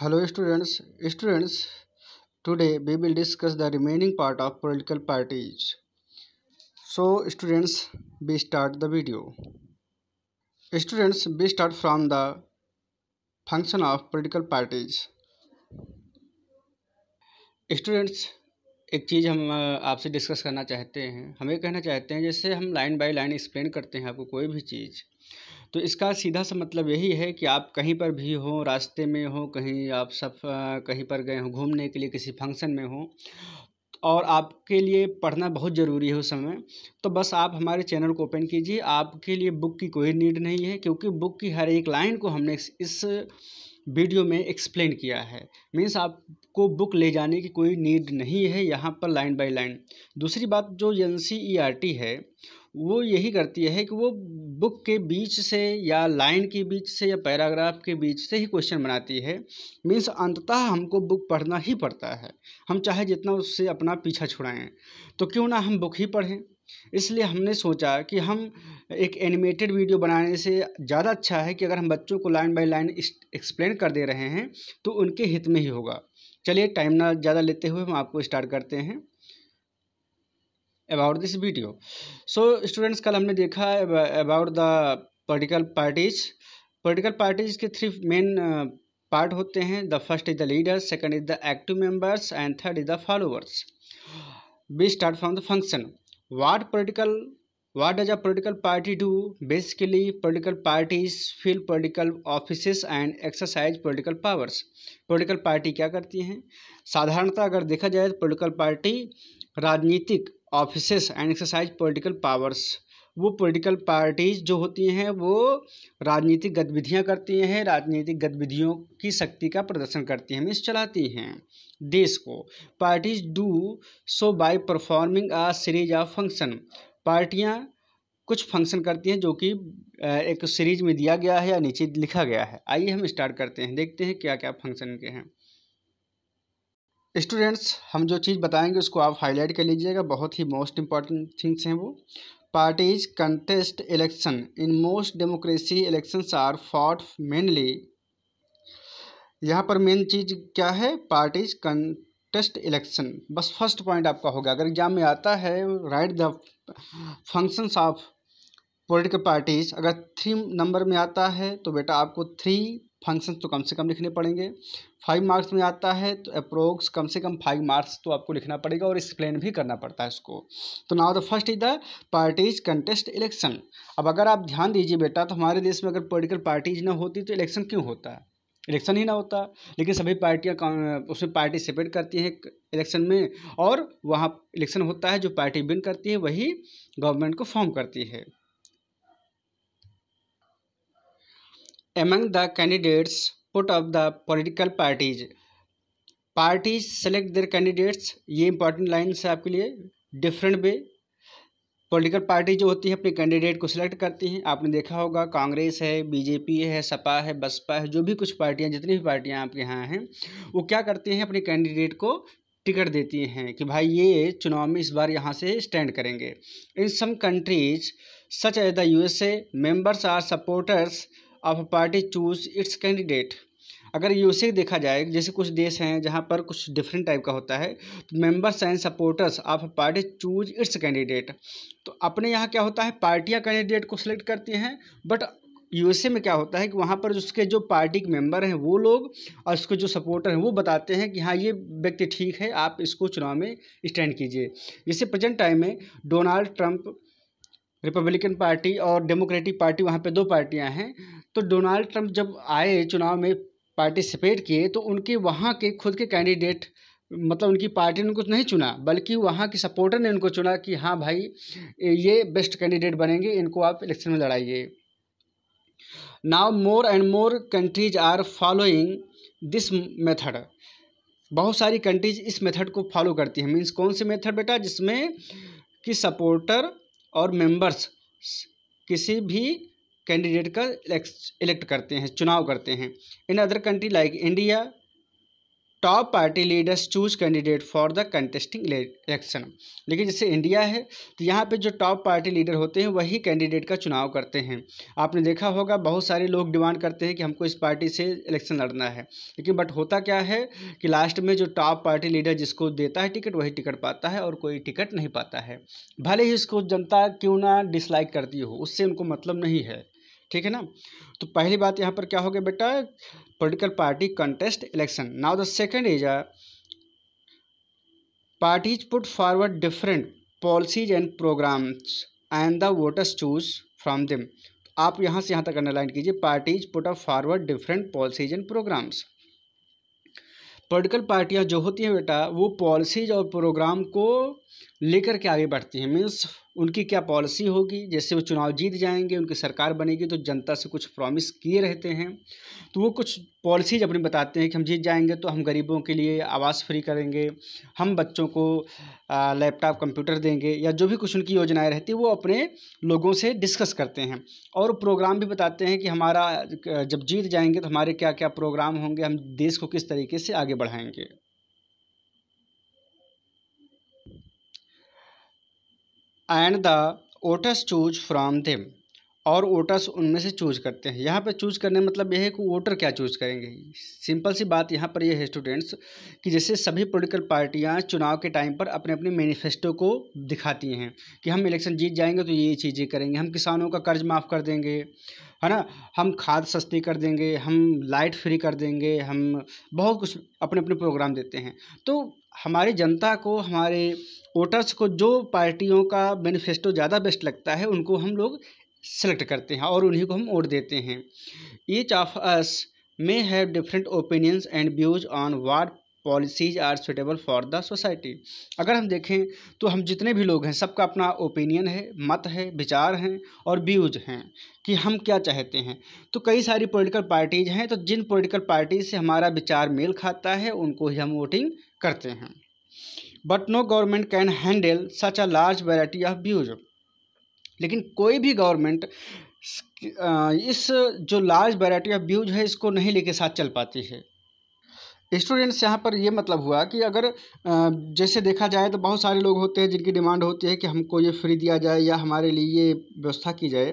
hello students students today we will discuss the remaining part of political parties so students we start the video students we start from the function of political parties students एक चीज़ हम आपसे discuss करना चाहते हैं हमें कहना चाहते हैं जैसे हम लाइन बाय लाइन एक्सप्लेन करते हैं आपको कोई भी चीज़ तो इसका सीधा सा मतलब यही है कि आप कहीं पर भी हों रास्ते में हों कहीं आप सफ़ कहीं पर गए हों घूमने के लिए किसी फंक्शन में हों और आपके लिए पढ़ना बहुत ज़रूरी है उस समय तो बस आप हमारे चैनल को ओपन कीजिए आपके लिए बुक की कोई नीड नहीं है क्योंकि बुक की हर एक लाइन को हमने इस वीडियो में एक्सप्लेन किया है मीन्स आपको बुक ले जाने की कोई नीड नहीं है यहाँ पर लाइन बाय लाइन दूसरी बात जो एन है वो यही करती है कि वो बुक के बीच से या लाइन के बीच से या पैराग्राफ के बीच से ही क्वेश्चन बनाती है मीन्स अंततः हमको बुक पढ़ना ही पड़ता है हम चाहे जितना उससे अपना पीछा छुड़ाएं तो क्यों ना हम बुक ही पढ़ें इसलिए हमने सोचा कि हम एक एनिमेटेड वीडियो बनाने से ज़्यादा अच्छा है कि अगर हम बच्चों को लाइन बाई लाइन एक्सप्लेन कर दे रहे हैं तो उनके हित में ही होगा चलिए टाइम ना ज़्यादा लेते हुए हम आपको स्टार्ट करते हैं about this video so students कल हमने देखा about the political parties political parties के थ्री मेन पार्ट होते हैं the first is the leader second is the active members and third is the followers we start from the function what political what is a political party do basically political parties fill political office and exercise political powers political party क्या करती हैं साधारणतः अगर देखा जाए तो political party राजनीतिक offices and exercise political powers वो पॉलिटिकल पार्टीज जो होती हैं वो राजनीतिक गतिविधियां करती हैं राजनीतिक गतिविधियों की शक्ति का प्रदर्शन करती हैं मीन्स चलाती हैं देश को parties do so by performing a series of function पार्टियां कुछ फंक्शन करती हैं जो कि एक सीरीज में दिया गया है या नीचे लिखा गया है आइए हम स्टार्ट करते हैं देखते हैं क्या क्या फंक्शन के हैं स्टूडेंट्स हम जो चीज़ बताएंगे उसको आप हाईलाइट कर लीजिएगा बहुत ही मोस्ट इम्पॉर्टेंट थिंग्स हैं वो parties contest election in most democracy elections are fought mainly यहाँ पर मेन चीज़ क्या है पार्टीज कंटेस्ट इलेक्शन बस फर्स्ट पॉइंट आपका होगा अगर एग्जाम में आता है right the functions of political parties अगर थ्री नंबर में आता है तो बेटा आपको थ्री फंक्शन तो कम से कम लिखने पड़ेंगे फाइव मार्क्स में आता है तो अप्रोक्स कम से कम फाइव मार्क्स तो आपको लिखना पड़ेगा और एक्सप्लेन भी करना पड़ता है इसको तो now the first is the parties contest election अब अगर आप ध्यान दीजिए बेटा तो हमारे देश में अगर पोलिटिकल पार्टीज ना होती तो इलेक्शन क्यों होता है इलेक्शन ही ना होता लेकिन सभी पार्टियाँ उसमें पार्टिसिपेट करती हैं इलेक्शन में और वहाँ इलेक्शन होता है जो पार्टी विन करती है वही गवर्नमेंट को फॉर्म करती है among the candidates put up the political parties parties select their candidates ये इंपॉर्टेंट lines है आपके लिए डिफरेंट वे पॉलिटिकल पार्टी जो होती है अपने कैंडिडेट को सिलेक्ट करती हैं आपने देखा होगा कांग्रेस है बीजेपी है सपा है बसपा है जो भी कुछ पार्टियां जितनी भी पार्टियां आपके यहाँ हैं वो क्या करती हैं अपने कैंडिडेट को टिकट देती हैं कि भाई ये चुनाव में इस बार यहाँ से स्टैंड करेंगे in some countries such as the a members or supporters of a party choose its candidate अगर यूसे देखा जाए जैसे कुछ देश हैं जहाँ पर कुछ डिफरेंट टाइप का होता है तो members and supporters of a party choose its candidate तो अपने यहाँ क्या होता है पार्टियाँ कैंडिडेट को सिलेक्ट करती हैं बट यूएसए में क्या होता है कि वहाँ पर उसके जो पार्टी के मेंबर हैं वो लोग और उसके जो सपोर्टर हैं वो बताते हैं कि हाँ ये व्यक्ति ठीक है आप इसको चुनाव में स्टैंड कीजिए जैसे प्रेजेंट टाइम में डोनाल्ड ट्रंप रिपब्लिकन पार्टी और डेमोक्रेटिक पार्टी वहाँ पे दो पार्टियाँ हैं तो डोनाल्ड ट्रंप जब आए चुनाव में पार्टिसिपेट किए तो उनके वहाँ के खुद के कैंडिडेट मतलब उनकी पार्टी ने उनको नहीं चुना बल्कि वहाँ के सपोर्टर ने उनको चुना कि हाँ भाई ये बेस्ट कैंडिडेट बनेंगे इनको आप इलेक्शन में लड़ाइए now more and more countries are following this method बहुत सारी कंट्रीज इस मेथड को फॉलो करती हैं मीन्स कौन से मेथड बेटा जिसमें कि सपोर्टर और मेंबर्स किसी भी कैंडिडेट का इलेक्ट करते हैं चुनाव करते हैं in other country like India top party leaders choose candidate for the contesting election लेकिन जैसे इंडिया है तो यहाँ पे जो टॉप पार्टी लीडर होते हैं वही कैंडिडेट का चुनाव करते हैं आपने देखा होगा बहुत सारे लोग डिमांड करते हैं कि हमको इस पार्टी से इलेक्शन लड़ना है लेकिन बट होता क्या है कि लास्ट में जो टॉप पार्टी लीडर जिसको देता है टिकट वही टिकट पाता है और कोई टिकट नहीं पाता है भले ही इसको जनता क्यों ना डिसलाइक करती हो उससे उनको मतलब नहीं है ठीक है ना तो पहली बात यहाँ पर क्या हो गया बेटा political party contest election now the second is a parties put forward different policies and programs and the voters choose from them आप यहाँ से यहाँ तक अंडरलाइन कीजिए parties put up forward different policies and programmes political पार्टियाँ जो होती हैं बेटा वो पॉलिसीज और प्रोग्राम को लेकर के आगे बढ़ती हैं मीन्स उनकी क्या पॉलिसी होगी जैसे वो चुनाव जीत जाएंगे उनकी सरकार बनेगी तो जनता से कुछ प्रॉमिस किए रहते हैं तो वो कुछ पॉलिसीज अपनी बताते हैं कि हम जीत जाएंगे तो हम गरीबों के लिए आवास फ्री करेंगे हम बच्चों को लैपटॉप कंप्यूटर देंगे या जो भी कुछ उनकी योजनाएं रहती है वो अपने लोगों से डिस्कस करते हैं और प्रोग्राम भी बताते हैं कि हमारा जब जीत जाएंगे तो हमारे क्या क्या प्रोग्राम होंगे हम देश को किस तरीके से आगे बढ़ाएंगे and the voters choose from them और वोटर्स उनमें से चूज करते हैं यहाँ पे चूज करने मतलब यह है कि वोटर क्या चूज करेंगे सिंपल सी बात यहाँ पर यह है स्टूडेंट्स कि जैसे सभी पॉलिटिकल पार्टियाँ चुनाव के टाइम पर अपने अपने मैनिफेस्टो को दिखाती हैं कि हम इलेक्शन जीत जाएंगे तो ये चीज़ें करेंगे हम किसानों का कर्ज माफ़ कर देंगे है ना हम खाद सस्ती कर देंगे हम लाइट फ्री कर देंगे हम बहुत कुछ अपने अपने प्रोग्राम देते हैं तो हमारी जनता को हमारे वोटर्स को जो पार्टियों का मैनिफेस्टो ज़्यादा बेस्ट लगता है उनको हम लोग सेलेक्ट करते हैं और उन्हीं को हम वोट देते हैं each of us may have different opinions and views on what policies are suitable for the society अगर हम देखें तो हम जितने भी लोग हैं सबका अपना ओपिनियन है मत है विचार हैं और व्यूज हैं कि हम क्या चाहते हैं तो कई सारी पॉलिटिकल पार्टीज हैं तो जिन पॉलिटिकल पार्टीज से हमारा विचार मेल खाता है उनको ही हम वोटिंग करते हैं but no government can handle such a large variety of views लेकिन कोई भी गवर्नमेंट इस जो लार्ज वेराइटी ऑफ व्यूज है इसको नहीं लेके साथ चल पाती है स्टूडेंट्स यहाँ पर ये मतलब हुआ कि अगर जैसे देखा जाए तो बहुत सारे लोग होते हैं जिनकी डिमांड होती है कि हमको ये फ्री दिया जाए या हमारे लिए ये व्यवस्था की जाए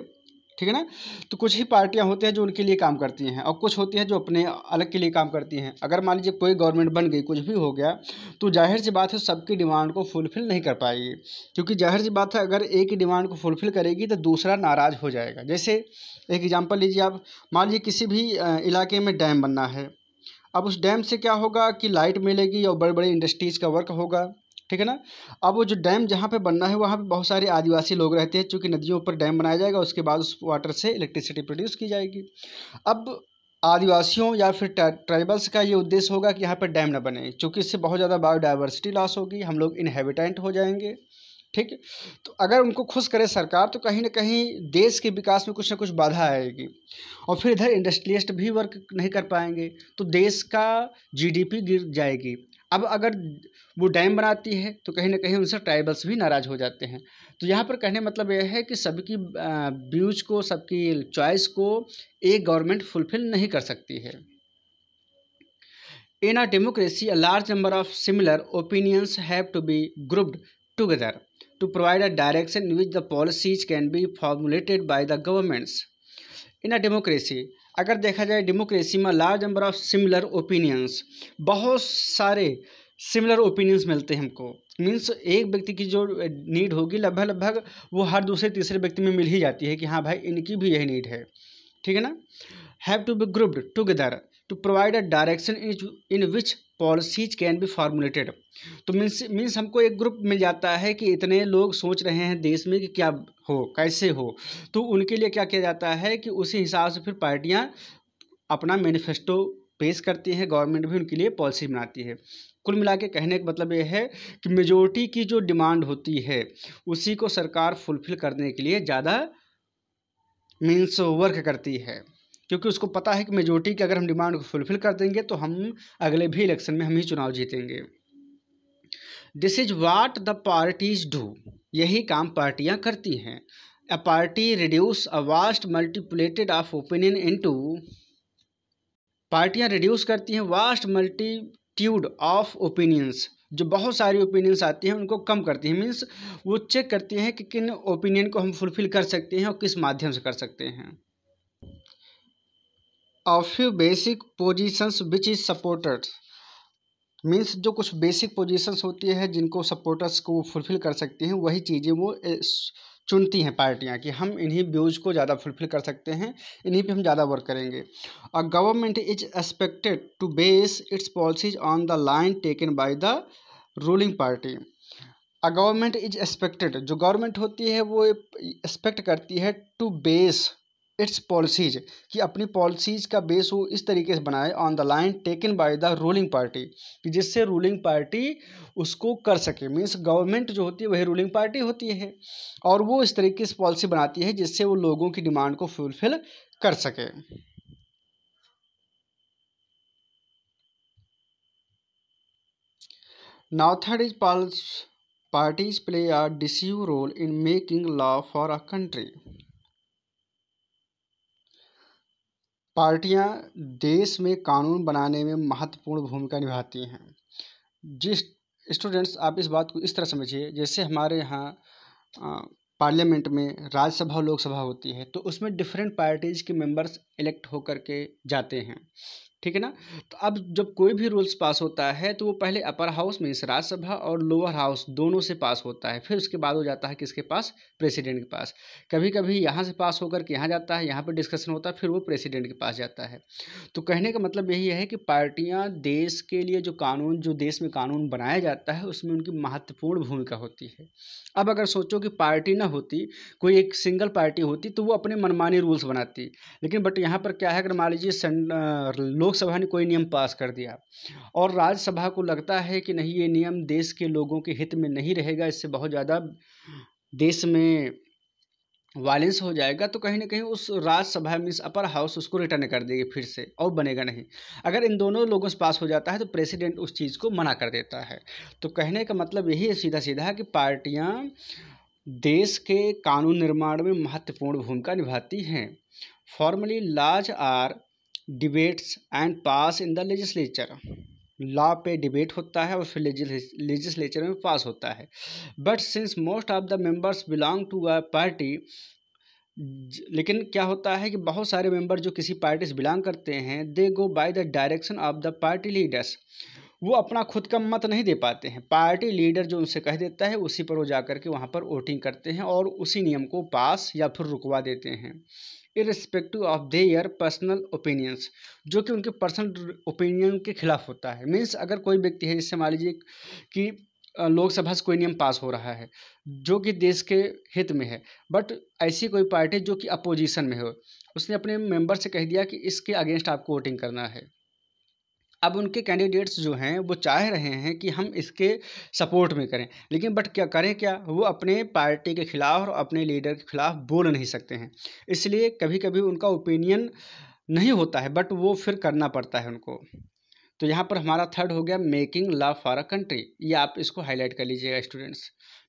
ठीक है ना तो कुछ ही पार्टियां होती हैं जो उनके लिए काम करती हैं और कुछ होती हैं जो अपने अलग के लिए काम करती हैं अगर मान लीजिए कोई गवर्नमेंट बन गई कुछ भी हो गया तो जाहिर सी बात है सबकी डिमांड को फुलफिल नहीं कर पाएगी क्योंकि जाहिर सी बात है अगर एक ही डिमांड को फुलफिल करेगी तो दूसरा नाराज़ हो जाएगा जैसे एक एग्जाम्पल लीजिए आप मान लीजिए किसी भी इलाके में डैम बनना है अब उस डैम से क्या होगा कि लाइट मिलेगी और बड़े बड़े इंडस्ट्रीज़ का वर्क होगा ठीक है ना अब वो जो डैम जहाँ पे बनना है वहाँ पे बहुत सारे आदिवासी लोग रहते हैं चूँकि नदियों पर डैम बनाया जाएगा उसके बाद उस वाटर से इलेक्ट्रिसिटी प्रोड्यूस की जाएगी अब आदिवासियों या फिर ट्राइबल्स का ये उद्देश्य होगा कि यहाँ पर डैम ना बने चूँकि इससे बहुत ज़्यादा बायोडाइवर्सिटी लॉस होगी हम लोग इनहेबिटेंट हो जाएंगे ठीक तो अगर उनको खुश करे सरकार तो कहीं ना कहीं देश के विकास में कुछ ना कुछ बाधा आएगी और फिर इधर इंडस्ट्रियलिस्ट भी वर्क नहीं कर पाएंगे तो देश का जीडीपी गिर जाएगी अब अगर वो डैम बनाती है तो कहीं ना कहीं उनसे ट्राइबल्स भी नाराज़ हो जाते हैं तो यहाँ पर कहने मतलब यह है कि सबकी व्यूज को सबकी चॉइस को एक गवर्नमेंट फुलफिल नहीं कर सकती है in a democracy a large number of similar opinions have to be grouped together to provide a direction which the policies can be formulated by the governments in a democracy अगर देखा जाए democracy में large number of similar opinions बहुत सारे similar opinions मिलते हैं हमको means एक व्यक्ति की जो नीड होगी लगभग लगभग वो हर दूसरे तीसरे व्यक्ति में मिल ही जाती है कि हाँ भाई इनकी भी यही नीड है ठीक है ना have to be grouped together to provide a direction in in which policies can be formulated तो मीन्स मीन्स हमको एक ग्रुप मिल जाता है कि इतने लोग सोच रहे हैं देश में कि क्या हो कैसे हो तो उनके लिए क्या किया जाता है कि उसी हिसाब से फिर पार्टियाँ अपना मैनिफेस्टो पेश करती हैं गवर्नमेंट भी उनके लिए पॉलिसी बनाती है कुल मिला के कहने का मतलब ये है कि मेजोरिटी की जो डिमांड होती है उसी को सरकार फुलफिल करने के लिए ज़्यादा मीन्स वर्क करती है क्योंकि उसको पता है कि मेजोरिटी की अगर हम डिमांड को फुलफिल कर देंगे तो हम अगले भी इलेक्शन में हम ही चुनाव जीतेंगे this is what the parties do यही काम पार्टियां करती हैं a party reduce a vast multitude of opinion into पार्टियां रिड्यूस करती हैं vast multitude of opinions जो बहुत सारी ओपिनियंस आती हैं उनको कम करती हैं मीन्स वो चेक करती हैं कि किन ओपिनियन को हम फुलफिल कर सकते हैं और किस माध्यम से कर सकते हैं a few basic positions which is supporters means जो कुछ बेसिक पोजिशंस होती है जिनको सपोर्टर्स को फुलफिल कर सकती हैं वही चीज़ें वो चुनती हैं पार्टियां कि हम इन्हीं व्यूज़ को ज़्यादा फुलफिल कर सकते हैं इन्हीं पे हम ज़्यादा वर्क करेंगे a government is expected to base its policies on the line taken by the ruling party a government is expected जो गवर्नमेंट होती है वो एक्सपेक्ट करती है टू बेस इट्स पॉलिसीज कि अपनी पॉलिसीज का बेस वो इस तरीके से बनाए on the line taken by the ruling party कि जिससे रूलिंग पार्टी उसको कर सके मीन्स गवर्नमेंट जो होती है वही रूलिंग पार्टी होती है और वो इस तरीके से पॉलिसी बनाती है जिससे वो लोगों की डिमांड को फुलफिल कर सके third is is parties play are decisive role in making law for a country पार्टियाँ देश में कानून बनाने में महत्वपूर्ण भूमिका निभाती हैं जिस स्टूडेंट्स आप इस बात को इस तरह समझिए जैसे हमारे यहाँ पार्लियामेंट में राज्यसभा और लोकसभा होती है तो उसमें डिफरेंट पार्टीज़ के मेंबर्स इलेक्ट हो के जाते हैं ठीक है ना तो अब जब कोई भी रूल्स पास होता है तो वो पहले अपर हाउस मीन्स राज्यसभा और लोअर हाउस दोनों से पास होता है फिर उसके बाद हो जाता है किसके पास प्रेसिडेंट के पास कभी कभी यहाँ से पास होकर के यहाँ जाता है यहाँ पर डिस्कशन होता है फिर वो प्रेसिडेंट के पास जाता है तो कहने का मतलब यही है कि पार्टियाँ देश के लिए जो कानून जो देश में कानून बनाया जाता है उसमें उनकी महत्वपूर्ण भूमिका होती है अब अगर सोचो कि पार्टी ना होती कोई एक सिंगल पार्टी होती तो वो अपने मनमानी रूल्स बनाती लेकिन बट यहाँ पर क्या है अगर मान लीजिए लोकसभा ने कोई नियम पास कर दिया और राज्यसभा को लगता है कि नहीं ये नियम देश के लोगों के हित में नहीं रहेगा इससे बहुत ज़्यादा देश में वायलेंस हो जाएगा तो कहीं ना कहीं उस राज्यसभा मीन्स अपर हाउस उसको रिटर्न कर देगी फिर से और बनेगा नहीं अगर इन दोनों लोगों से पास हो जाता है तो प्रेसिडेंट उस चीज़ को मना कर देता है तो कहने का मतलब यही है सीधा सीधा कि पार्टियाँ देश के कानून निर्माण में महत्वपूर्ण भूमिका निभाती हैं formally laws are debates and pass in the legislature law पे डिबेट होता है और फिर लेजिस्लेचर में पास होता है but since most of the members belong to a party लेकिन क्या होता है कि बहुत सारे मेंबर जो किसी पार्टी से बिलोंग करते हैं they go by the direction of the party leaders वो अपना खुद का मत नहीं दे पाते हैं पार्टी लीडर जो उनसे कह देता है उसी पर वो जा करके के वहाँ पर वोटिंग करते हैं और उसी नियम को पास या फिर रुकवा देते हैं irrespective of their personal opinions जो कि उनके पर्सनल ओपिनियन के खिलाफ होता है मीन्स अगर कोई व्यक्ति है जैसे मान लीजिए कि लोकसभा से कोई नियम पास हो रहा है जो कि देश के हित में है बट ऐसी कोई पार्टी जो कि अपोजिशन में हो उसने अपने मेंबर से कह दिया कि इसके अगेंस्ट आपको वोटिंग करना है अब उनके कैंडिडेट्स जो हैं वो चाह रहे हैं कि हम इसके सपोर्ट में करें लेकिन बट क्या करें क्या वो अपने पार्टी के ख़िलाफ़ और अपने लीडर के ख़िलाफ़ बोल नहीं सकते हैं इसलिए कभी कभी उनका ओपिनियन नहीं होता है बट वो फिर करना पड़ता है उनको तो यहाँ पर हमारा थर्ड हो गया making law for a country ये आप इसको हाईलाइट कर लीजिएगा स्टूडेंट्स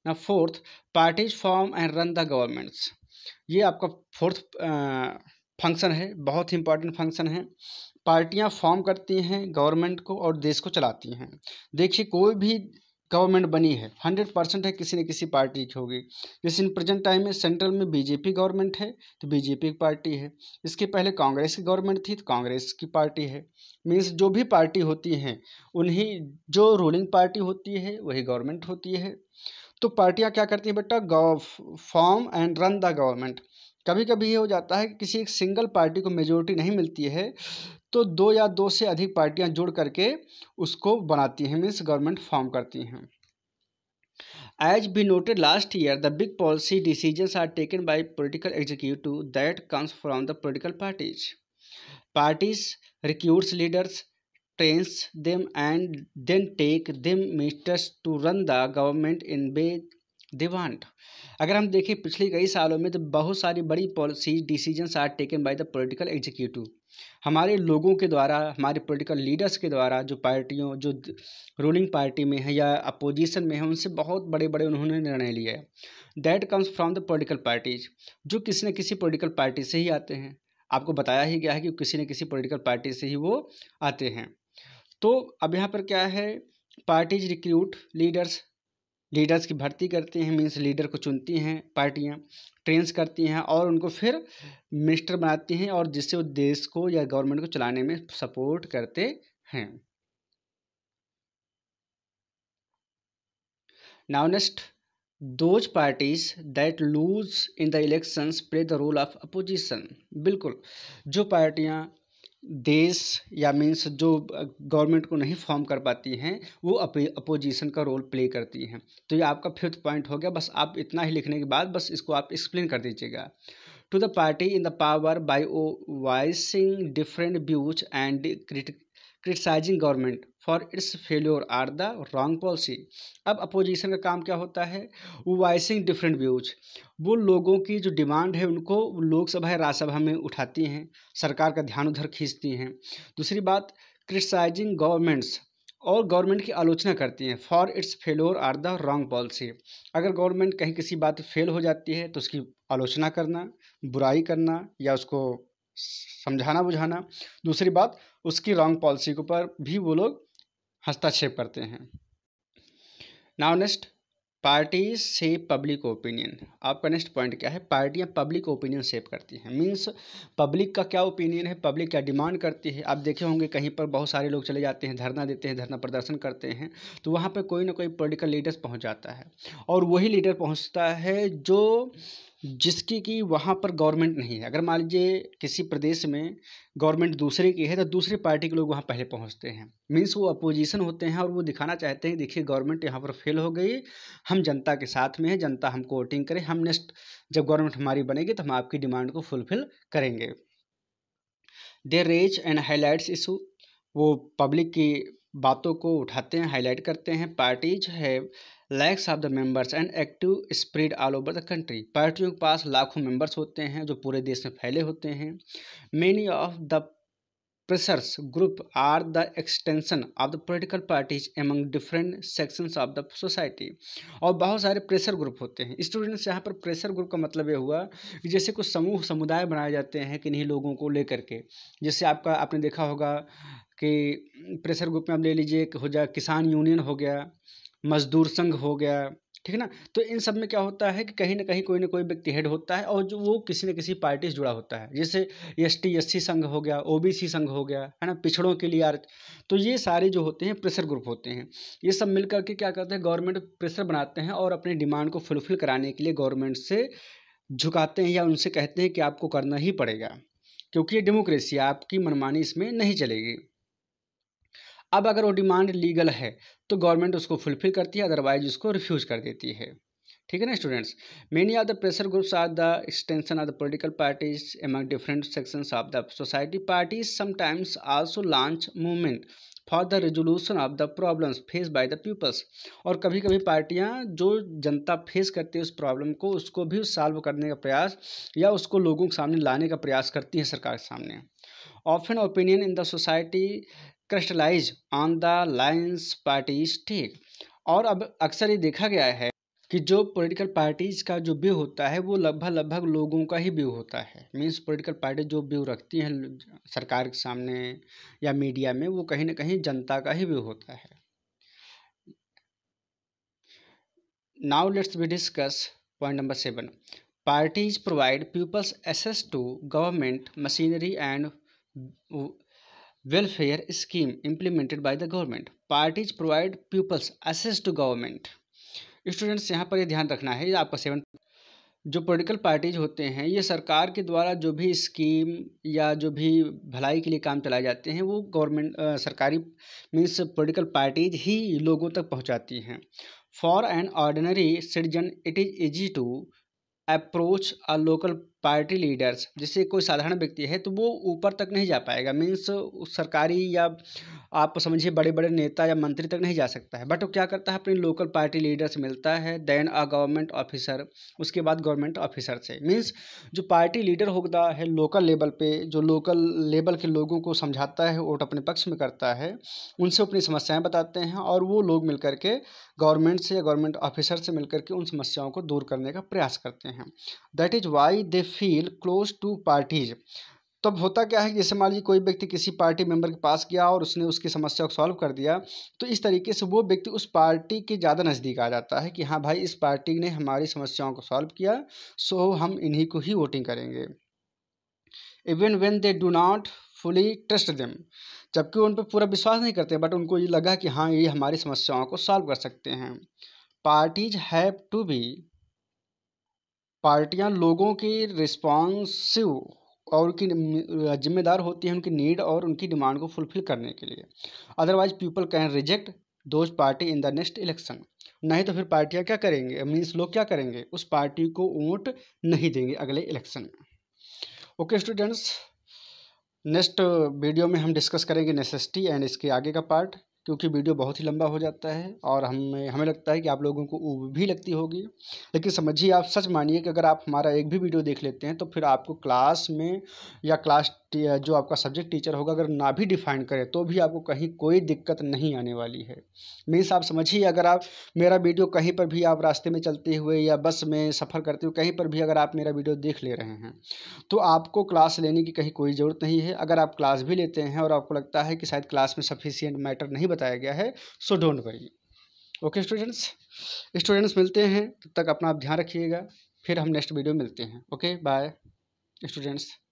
ना fourth parties form and run the governments ये आपका फोर्थ फंक्शन है बहुत ही इंपॉर्टेंट फंक्शन है पार्टियां फॉर्म करती हैं गवर्नमेंट को और देश को चलाती हैं देखिए कोई भी गवर्नमेंट बनी है हंड्रेड परसेंट है किसी न किसी पार्टी की होगी जैसे इन प्रेजेंट टाइम में सेंट्रल में बीजेपी गवर्नमेंट है तो बीजेपी की पार्टी है इसके पहले कांग्रेस की गवर्नमेंट थी तो कांग्रेस की पार्टी है मीन्स जो भी पार्टी होती हैं उन्हीं जो रूलिंग पार्टी होती है वही गवर्नमेंट होती है तो पार्टियां क्या करती हैं बेटा form and run the government कभी कभी ये हो जाता है कि किसी एक सिंगल पार्टी को मेजोरिटी नहीं मिलती है तो दो या दो से अधिक पार्टियां जुड़ करके उसको बनाती हैं मीन्स गवर्नमेंट फॉर्म करती हैं as be noted last year the big policy decisions are taken by political executive that comes from the political parties parties recruits leaders trains them and then take them ministers to run the government in bay demand अगर हम देखें पिछले कई सालों में तो बहुत सारी बड़ी policy decision are taken by the political executive हमारे लोगों के द्वारा हमारे पॉलिटिकल लीडर्स के द्वारा जो पार्टियों जो रूलिंग पार्टी में है या अपोजिशन में है उनसे बहुत बड़े बड़े उन्होंने निर्णय लिए हैं that comes from the political parties जो किसी न किसी पॉलिटिकल पार्टी से ही आते हैं आपको बताया ही गया है कि किसी न किसी पोलिटिकल पार्टी से ही वो आते हैं तो अब यहाँ पर क्या है पार्टीज रिक्रूट लीडर्स लीडर्स की भर्ती करती हैं मीन्स लीडर को चुनती हैं पार्टियाँ ट्रेंस करती हैं और उनको फिर मिनिस्टर बनाती हैं और जिससे वो देश को या गवर्नमेंट को चलाने में सपोर्ट करते हैं now next those parties that lose in the elections play the role of opposition बिल्कुल जो पार्टियाँ देश या मीन्स जो गवर्नमेंट को नहीं फॉर्म कर पाती हैं वो अपोजिशन का रोल प्ले करती हैं तो ये आपका फिफ्थ पॉइंट हो गया बस आप इतना ही लिखने के बाद बस इसको आप एक्सप्लेन कर दीजिएगा to the party in the power by uh voicing different views and criticising government for its failure or the wrong policy अब अपोजिशन का काम क्या होता है वॉइसिंग डिफरेंट व्यूज वो लोगों की जो डिमांड है उनको लोकसभा या राज्यसभा में उठाती हैं सरकार का ध्यान उधर खींचती हैं दूसरी बात क्रिटिसाइजिंग गवर्नमेंट्स और गवर्नमेंट की आलोचना करती हैं for its failure or the wrong policy अगर गवर्नमेंट कहीं किसी बात फेल हो जाती है तो उसकी आलोचना करना बुराई करना या उसको समझाना बुझाना दूसरी बात उसकी रॉन्ग पॉलिसी के ऊपर भी वो लोग हस्ताक्षेप करते हैं now next party save public opinion आपका नेक्स्ट पॉइंट क्या है पार्टियां पब्लिक ओपिनियन सेव करती हैं मींस पब्लिक का क्या ओपिनियन है पब्लिक क्या डिमांड करती है आप देखे होंगे कहीं पर बहुत सारे लोग चले जाते हैं धरना देते हैं धरना प्रदर्शन करते हैं तो वहाँ पर कोई ना कोई पोलिटिकल लीडर्स पहुँच जाता है और वही लीडर पहुँचता है जो जिसकी कि वहाँ पर गवर्नमेंट नहीं है अगर मान लीजिए किसी प्रदेश में गवर्नमेंट दूसरे की है तो दूसरी पार्टी के लोग वहाँ पहले पहुँचते हैं मीन्स वो अपोजिशन होते हैं और वो दिखाना चाहते हैं देखिए गवर्नमेंट यहाँ पर फेल हो गई हम जनता के साथ में है जनता हमको वोटिंग करे हम नेक्स्ट जब गवर्नमेंट हमारी बनेगी तो हम आपकी डिमांड को फुलफिल करेंगे they raise and highlights issue वो पब्लिक की बातों को उठाते हैं हाईलाइट करते हैं parties have lakhs of the members and active spread all over the country पार्टियों के पास लाखों मेंबर्स होते हैं जो पूरे देश में फैले होते हैं many of the pressure group are the extension of the political parties among different sections of the society और बहुत सारे प्रेशर ग्रुप होते हैं स्टूडेंट्स यहाँ पर प्रेशर ग्रुप का मतलब ये हुआ कि जैसे कुछ समूह समुदाय बनाए जाते हैं किन्हीं लोगों को लेकर के जैसे आपका आपने देखा होगा कि प्रेशर ग्रुप में आप ले लीजिए हो जाए किसान यूनियन हो गया मज़दूर संघ हो गया ठीक है ना तो इन सब में क्या होता है कि कहीं ना कहीं कोई ना कोई व्यक्ति हेड होता है और जो वो किसी न किसी पार्टी से जुड़ा होता है जैसे एस टी एस सी संघ हो गया ओ बी सी संघ हो गया है ना पिछड़ों के लिए आर तो ये सारे जो होते हैं प्रेशर ग्रुप होते हैं ये सब मिल करके क्या करते हैं गवर्नमेंट प्रेशर बनाते हैं और अपनी डिमांड को फुलफिल कराने के लिए गवर्नमेंट से झुकाते हैं या उनसे कहते हैं कि आपको करना ही पड़ेगा क्योंकि ये डेमोक्रेसी आपकी मनमानी इसमें नहीं चलेगी अब अगर वो डिमांड लीगल है तो गवर्नमेंट उसको फुलफिल करती है अदरवाइज उसको रिफ्यूज़ कर देती है ठीक है ना students many of the pressure groups are the extension of the political parties among different sections of the society parties sometimes also launch movement for the resolution of the problems face by the peoples और कभी कभी पार्टियां जो जनता face करती है उस problem को उसको भी सॉल्व करने का प्रयास या उसको लोगों के सामने लाने का प्रयास करती है सरकार के सामने of an opinion in the society crystallise on the lines party state और अब अक्सर ये देखा गया है कि जो पॉलिटिकल पार्टीज का जो व्यू होता है वो लगभग लगभग लोगों का ही व्यू होता है मीन्स पॉलिटिकल पार्टी जो व्यू रखती हैं सरकार के सामने या मीडिया में वो कहीं ना कहीं जनता का ही व्यू होता है now let's be discuss point number seven parties provide peoples access to government machinery and welfare scheme implemented by the government parties provide pupils access to government students यहाँ पर ये ध्यान रखना है आपका सेवन जो पोलिटिकल पार्टीज होते हैं ये सरकार के द्वारा जो भी स्कीम या जो भी भलाई के लिए काम चलाए जाते हैं वो गवर्नमेंट सरकारी मीन्स पोलिटिकल पार्टीज ही लोगों तक पहुँचाती हैं for an ordinary citizen it is easy to approach a local party leaders जैसे कोई साधारण व्यक्ति है तो वो ऊपर तक नहीं जा पाएगा मीन्स सरकारी या आप समझिए बड़े बड़े नेता या मंत्री तक नहीं जा सकता है बट वो क्या करता है अपनी लोकल पार्टी लीडर से मिलता है देन अ गवर्नमेंट ऑफिसर उसके बाद गवर्नमेंट ऑफिसर से मीन्स जो पार्टी लीडर होता है लोकल लेवल पे जो लोकल लेवल के लोगों को समझाता है वोट अपने पक्ष में करता है उनसे अपनी समस्याएँ बताते हैं और वो लोग मिल के गवर्नमेंट से या गवर्नमेंट ऑफिसर से मिल के उन समस्याओं को दूर करने का प्रयास करते हैं that is why they feel close to parties तब होता क्या है कि जैसे मान लीजिए कोई व्यक्ति किसी पार्टी मेंबर के पास गया और उसने उसकी समस्या को सॉल्व कर दिया तो इस तरीके से वो व्यक्ति उस पार्टी के ज़्यादा नज़दीक आ जाता है कि हाँ भाई इस पार्टी ने हमारी समस्याओं को सॉल्व किया सो हम इन्हीं को ही वोटिंग करेंगे even when they do not fully trust them जबकि उन पर पूरा विश्वास नहीं करते बट उनको ये लगा कि हाँ ये हमारी समस्याओं को सॉल्व कर सकते हैं पार्टीज हैव टू बी पार्टियाँ लोगों की रिस्पॉन्सिव और की जिम्मेदार होती है उनकी नीड और उनकी डिमांड को फुलफिल करने के लिए otherwise people can reject those party in the next election नहीं तो फिर पार्टियां क्या करेंगे मीन्स लोग क्या करेंगे उस पार्टी को वोट नहीं देंगे अगले इलेक्शन में ओके स्टूडेंट्स नेक्स्ट वीडियो में हम डिस्कस करेंगे नेसेसिटी एंड इसके आगे का पार्ट क्योंकि वीडियो बहुत ही लंबा हो जाता है और हमें हमें लगता है कि आप लोगों को ऊब भी लगती होगी लेकिन समझिए आप सच मानिए कि अगर आप हमारा एक भी वीडियो देख लेते हैं तो फिर आपको क्लास में या क्लास जो आपका सब्जेक्ट टीचर होगा अगर ना भी डिफाइन करे तो भी आपको कहीं कोई दिक्कत नहीं आने वाली है मीन्स आप समझिए अगर आप मेरा वीडियो कहीं पर भी आप रास्ते में चलते हुए या बस में सफ़र करते हुए कहीं पर भी अगर आप मेरा वीडियो देख ले रहे हैं तो आपको क्लास लेने की कहीं कोई ज़रूरत नहीं है अगर आप क्लास भी लेते हैं और आपको लगता है कि शायद क्लास में सफिशियंट मैटर नहीं बताया गया है so don't worry okay students students मिलते हैं तब तक अपना आप ध्यान रखिएगा फिर हम नेक्स्ट वीडियो मिलते हैं ओके बाय स्टूडेंट्स